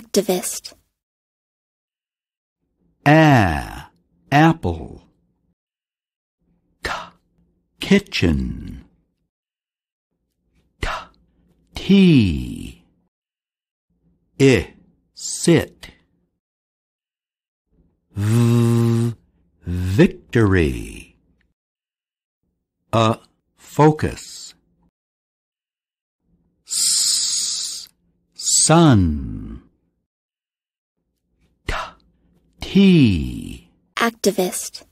activist. Ah, apple. K, kitchen. K, tea. I, sit. V, victory. A, focus. S, sun. Activist.